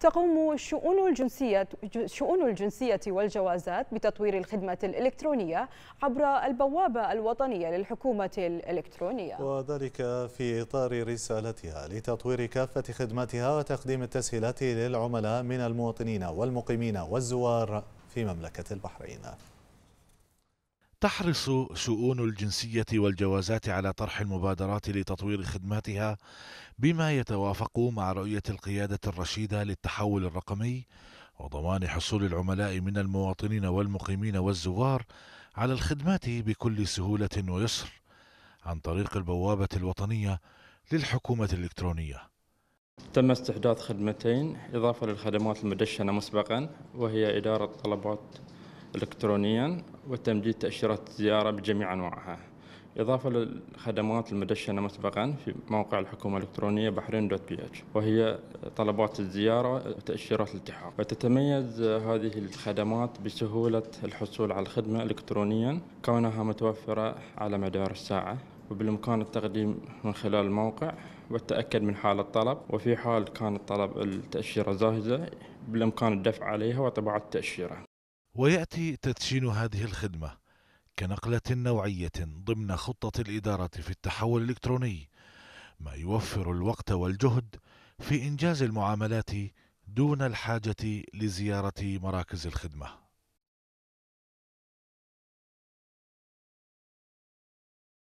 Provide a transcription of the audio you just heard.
تقوم شؤون الجنسية شؤون الجنسية والجوازات بتطوير الخدمة الإلكترونية عبر البوابة الوطنية للحكومة الإلكترونية وذلك في إطار رسالتها لتطوير كافة خدماتها وتقديم التسهيلات للعملاء من المواطنين والمقيمين والزوار في مملكة البحرين تحرص شؤون الجنسية والجوازات على طرح المبادرات لتطوير خدماتها بما يتوافق مع رؤية القيادة الرشيدة للتحول الرقمي وضمان حصول العملاء من المواطنين والمقيمين والزوار على الخدمات بكل سهولة ويسر عن طريق البوابة الوطنية للحكومة الإلكترونية. تم استحداث خدمتين إضافة للخدمات المدشنة مسبقا وهي إدارة طلبات إلكترونيا وتمديد تأشيرات الزيارة بجميع أنواعها إضافة للخدمات المدشنة مسبقا في موقع الحكومة الإلكترونية بحرين دوت بي اتش وهي طلبات الزيارة وتأشيرات الالتحاق وتتميز هذه الخدمات بسهولة الحصول على الخدمة إلكترونيا كونها متوفرة على مدار الساعة وبالإمكان التقديم من خلال الموقع والتأكد من حال الطلب وفي حال كان الطلب التأشيرة جاهزة بالإمكان الدفع عليها وطباعة التأشيرة ويأتي تدشين هذه الخدمة كنقلة نوعية ضمن خطة الإدارة في التحول الإلكتروني ما يوفر الوقت والجهد في إنجاز المعاملات دون الحاجة لزيارة مراكز الخدمة